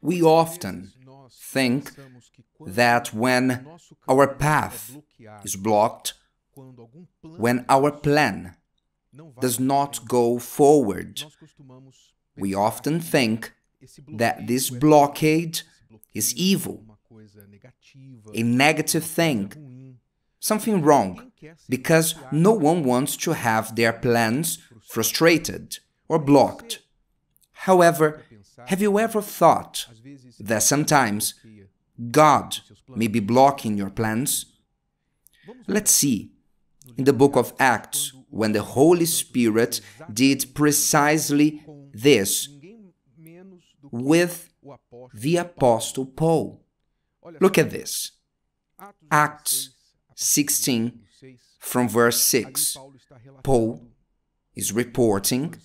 We often think that when our path is blocked, when our plan does not go forward, we often think that this blockade is evil, a negative thing, something wrong, because no one wants to have their plans frustrated or blocked. However, have you ever thought that sometimes God may be blocking your plans? Let's see. In the book of Acts, when the Holy Spirit did precisely this with the Apostle Paul. Look at this. Acts 16, from verse 6. Paul is reporting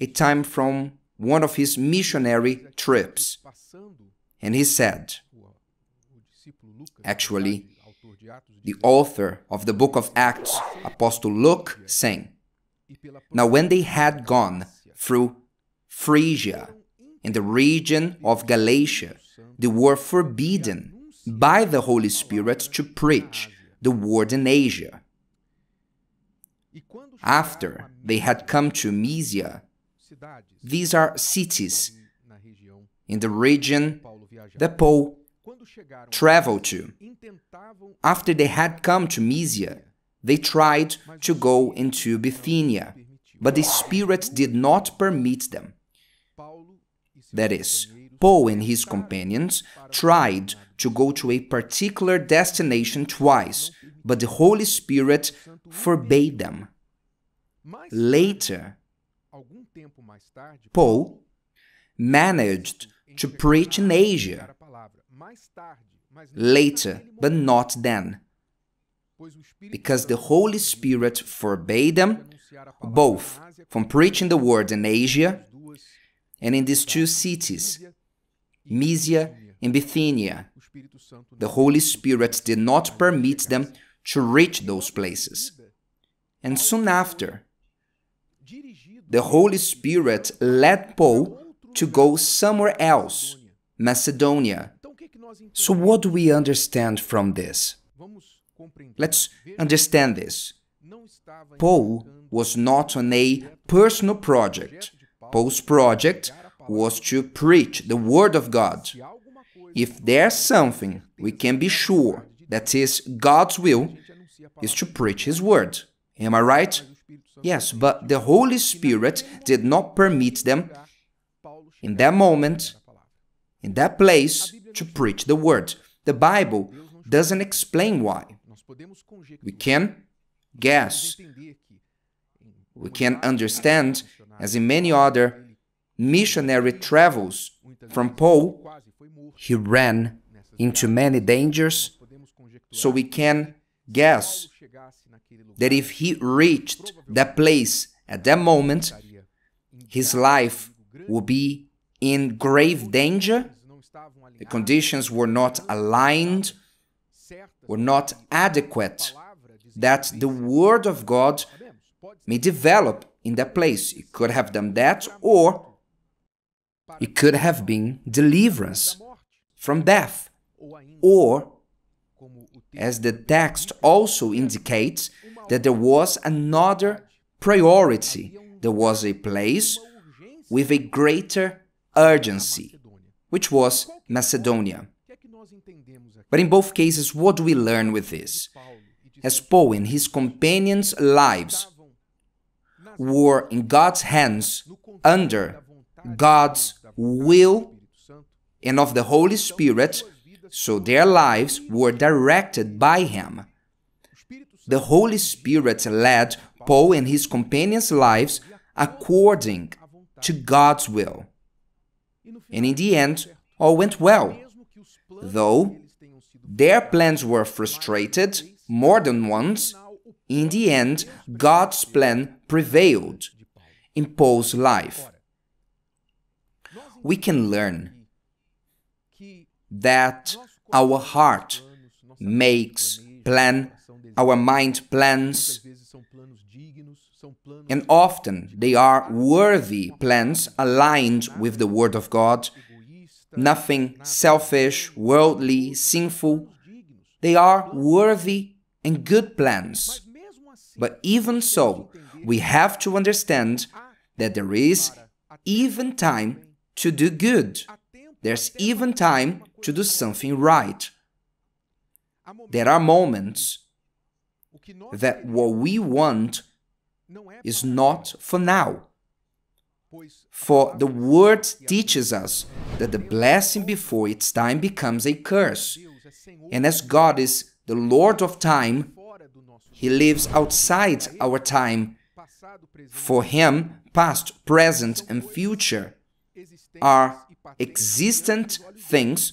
a time from one of his missionary trips. And he said, actually, the author of the book of Acts, Apostle Luke, saying, Now when they had gone through Phrygia and the region of Galatia, they were forbidden by the Holy Spirit to preach the word in Asia. After they had come to Mysia, these are cities in the region that Paul traveled to. After they had come to Mysia, they tried to go into Bithynia, but the Spirit did not permit them. That is, Paul and his companions tried to go to a particular destination twice, but the Holy Spirit forbade them. Later, Paul managed to preach in Asia later, but not then, because the Holy Spirit forbade them both from preaching the word in Asia and in these two cities, Mysia and Bithynia. The Holy Spirit did not permit them to reach those places. And soon after, the Holy Spirit led Paul to go somewhere else, Macedonia. So, what do we understand from this? Let's understand this. Paul was not on a personal project. Paul's project was to preach the Word of God. If there's something we can be sure that is, God's will is to preach His word. Am I right? Yes, but the Holy Spirit did not permit them in that moment, in that place, to preach the word. The Bible doesn't explain why. We can guess, we can understand, as in many other missionary travels from Paul, he ran into many dangers so we can guess that if he reached that place at that moment, his life would be in grave danger. The conditions were not aligned, were not adequate, that the Word of God may develop in that place. It could have done that, or it could have been deliverance from death, or as the text also indicates that there was another priority, um there was a place with a greater urgency, which was Macedonia. But in both cases, what do we learn with this? As Paul and his companions' lives were in God's hands under God's will and of the Holy Spirit, so their lives were directed by him. The Holy Spirit led Paul and his companions' lives according to God's will. And in the end, all went well. Though their plans were frustrated more than once, in the end, God's plan prevailed in Paul's life. We can learn that our heart makes plan, our mind plans, and often they are worthy plans aligned with the Word of God. Nothing selfish, worldly, sinful. They are worthy and good plans. But even so, we have to understand that there is even time to do good. There's even time to do something right. There are moments that what we want is not for now. For the word teaches us that the blessing before its time becomes a curse. And as God is the Lord of time, He lives outside our time. For Him, past, present, and future are existent things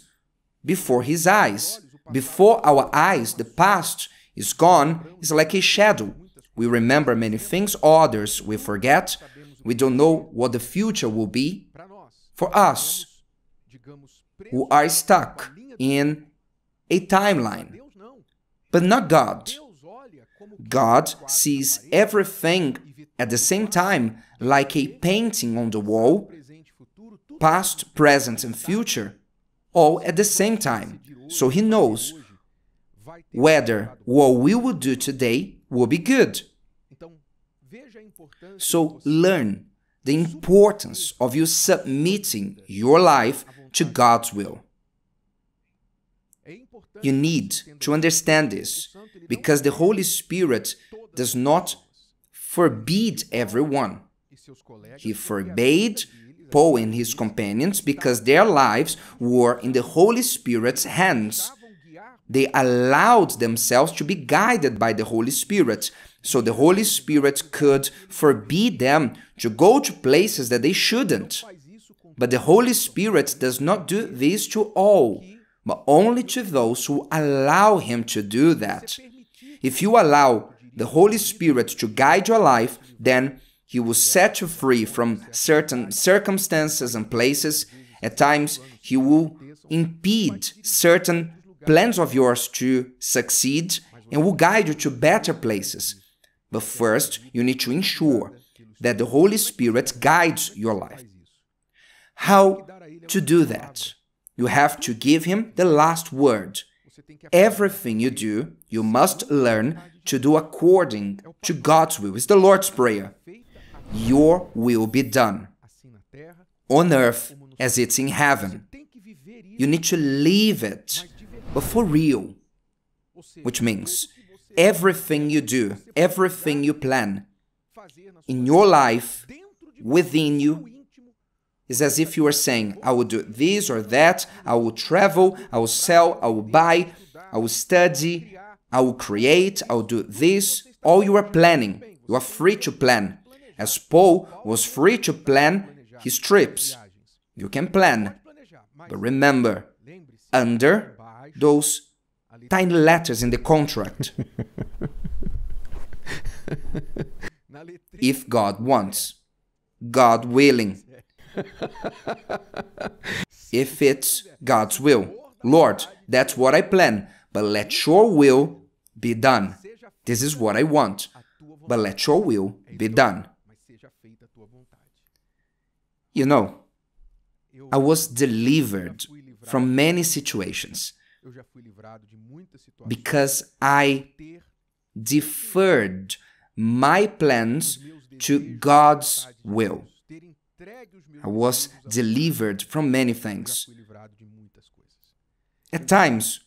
before his eyes. Before our eyes, the past is gone, is like a shadow. We remember many things, others we forget. We don't know what the future will be for us who are stuck in a timeline. But not God. God sees everything at the same time like a painting on the wall, past, present, and future all at the same time. So he knows whether what we will do today will be good. So learn the importance of you submitting your life to God's will. You need to understand this because the Holy Spirit does not forbid everyone. He forbade Paul and his companions because their lives were in the Holy Spirit's hands. They allowed themselves to be guided by the Holy Spirit. So the Holy Spirit could forbid them to go to places that they shouldn't. But the Holy Spirit does not do this to all, but only to those who allow Him to do that. If you allow the Holy Spirit to guide your life, then he was set you free from certain circumstances and places. At times, He will impede certain plans of yours to succeed and will guide you to better places. But first, you need to ensure that the Holy Spirit guides your life. How to do that? You have to give Him the last word. Everything you do, you must learn to do according to God's will. It's the Lord's Prayer. Your will be done on earth as it's in heaven. You need to live it, but for real, which means everything you do, everything you plan in your life, within you, is as if you are saying, I will do this or that, I will travel, I will sell, I will buy, I will study, I will create, I will do this. All you are planning, you are free to plan as Paul was free to plan his trips. You can plan, but remember, under those tiny letters in the contract. if God wants, God willing. if it's God's will, Lord, that's what I plan, but let your will be done. This is what I want, but let your will be done. You know, I was delivered from many situations because I deferred my plans to God's will. I was delivered from many things. At times,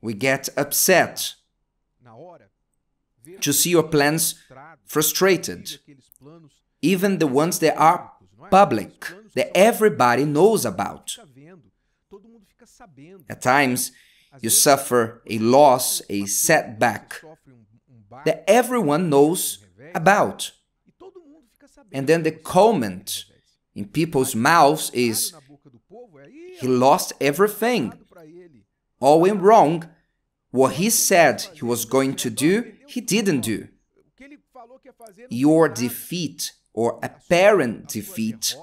we get upset to see your plans frustrated, even the ones that are public, that everybody knows about. At times, you suffer a loss, a setback that everyone knows about. And then the comment in people's mouths is he lost everything. All went wrong. What he said he was going to do, he didn't do. Your defeat or apparent defeat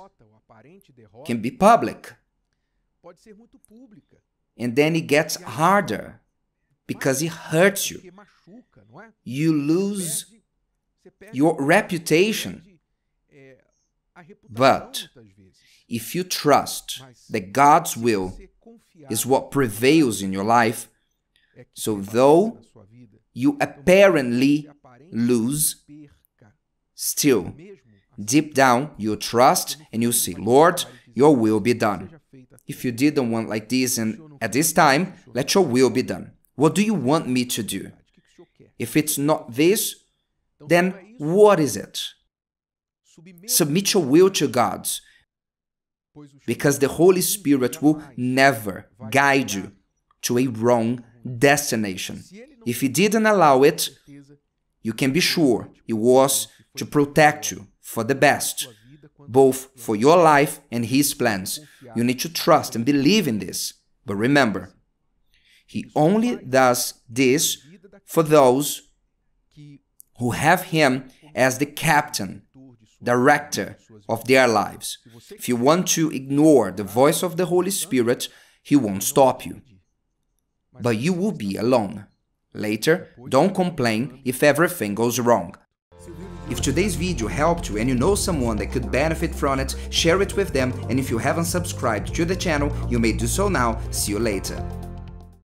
can be public. And then it gets harder because it hurts you. You lose your reputation. But if you trust that God's will is what prevails in your life, so though you apparently lose, still Deep down, you trust and you say, Lord, your will be done. If you didn't want like this and at this time, let your will be done. What do you want me to do? If it's not this, then what is it? Submit your will to God's, because the Holy Spirit will never guide you to a wrong destination. If He didn't allow it, you can be sure He was to protect you for the best, both for your life and His plans. You need to trust and believe in this. But remember, He um only does this for those who have Him as the captain, director of their lives. If you want to ignore the voice of the Holy Spirit, He won't stop you. But you will be alone. Later, don't complain if everything goes wrong. If today's video helped you and you know someone that could benefit from it, share it with them and if you haven't subscribed to the channel, you may do so now. See you later.